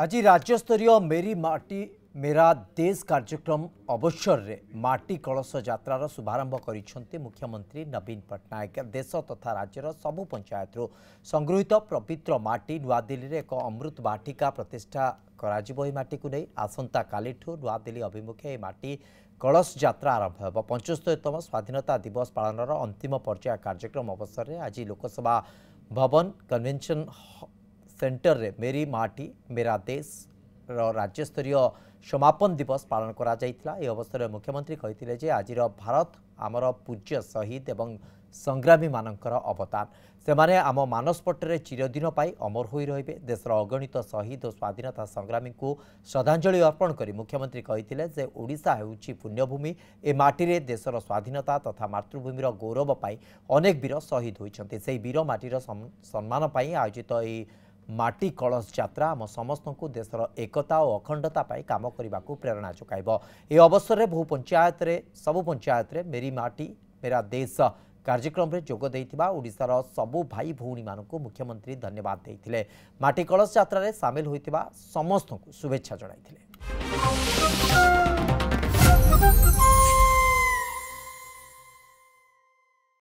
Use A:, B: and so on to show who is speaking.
A: ଆଜି ରାଜ୍ୟସ୍ତରୀୟ ମେରି ମାଟି ମେରା ଦେଶ କାର୍ଯ୍ୟକ୍ରମ ଅବସରରେ ମାଟି କଳସ ଯାତ୍ରାର ଶୁଭାରମ୍ଭ କରିଛନ୍ତି ମୁଖ୍ୟମନ୍ତ୍ରୀ ନବୀନ ପଟ୍ଟନାୟକ ଦେଶ ତଥା ରାଜ୍ୟର ସବୁ ପଞ୍ଚାୟତରୁ ସଂଗୃହୀତ ପବିତ୍ର ମାଟି ନୂଆଦିଲ୍ଲୀରେ ଏକ ଅମୃତ ବାଟିକା ପ୍ରତିଷ୍ଠା କରାଯିବ ଏହି ମାଟିକୁ ନେଇ ଆସନ୍ତାକାଲିଠୁ ନୂଆଦିଲ୍ଲୀ ଅଭିମୁଖେ ଏହି ମାଟି କଳସ ଯାତ୍ରା ଆରମ୍ଭ ହେବ ପଞ୍ଚସ୍ତରୀତମ ସ୍ୱାଧୀନତା ଦିବସ ପାଳନର ଅନ୍ତିମ ପର୍ଯ୍ୟାୟ କାର୍ଯ୍ୟକ୍ରମ ଅବସରରେ ଆଜି ଲୋକସଭା ଭବନ କନ୍ଭେନସନ୍ ସେଣ୍ଟରରେ ମେରି ମାଟି ମେରା ଦେଶର ରାଜ୍ୟସ୍ତରୀୟ ସମାପନ ଦିବସ ପାଳନ କରାଯାଇଥିଲା ଏହି ଅବସରରେ ମୁଖ୍ୟମନ୍ତ୍ରୀ କହିଥିଲେ ଯେ ଆଜିର ଭାରତ ଆମର ପୂଜ୍ୟ ଶହୀଦ ଏବଂ ସଂଗ୍ରାମୀମାନଙ୍କର ଅବଦାନ ସେମାନେ ଆମ ମାନସପଟରେ ଚିରଦିନ ପାଇଁ ଅମର ହୋଇ ରହିବେ ଦେଶର ଅଗଣିତ ଶହୀଦ ଓ ସ୍ୱାଧୀନତା ସଂଗ୍ରାମୀଙ୍କୁ ଶ୍ରଦ୍ଧାଞ୍ଜଳି ଅର୍ପଣ କରି ମୁଖ୍ୟମନ୍ତ୍ରୀ କହିଥିଲେ ଯେ ଓଡ଼ିଶା ହେଉଛି ପୁଣ୍ୟଭୂମି ଏ ମାଟିରେ ଦେଶର ସ୍ୱାଧୀନତା ତଥା ମାତୃଭୂମିର ଗୌରବ ପାଇଁ ଅନେକ ବୀର ଶହୀଦ ହୋଇଛନ୍ତି ସେହି ବୀର ମାଟିର ସମ୍ମାନ ପାଇଁ ଆୟୋଜିତ ଏହି ମାଟି କଳସ ଯାତ୍ରା ଆମ ସମସ୍ତଙ୍କୁ ଦେଶର ଏକତା ଓ ଅଖଣ୍ଡତା ପାଇଁ କାମ କରିବାକୁ ପ୍ରେରଣା ଯୋଗାଇବ ଏ ଅବସରରେ ବହୁ ପଞ୍ଚାୟତରେ ସବୁ ପଞ୍ଚାୟତରେ ମେରି ମାଟି ମେରା ଦେଶ କାର୍ଯ୍ୟକ୍ରମରେ ଯୋଗ ଦେଇଥିବା ଓଡ଼ିଶାର ସବୁ ଭାଇ ଭଉଣୀମାନଙ୍କୁ ମୁଖ୍ୟମନ୍ତ୍ରୀ ଧନ୍ୟବାଦ ଦେଇଥିଲେ ମାଟି କଳସ ଯାତ୍ରାରେ ସାମିଲ ହୋଇଥିବା ସମସ୍ତଙ୍କୁ ଶୁଭେଚ୍ଛା ଜଣାଇଥିଲେ Thank you.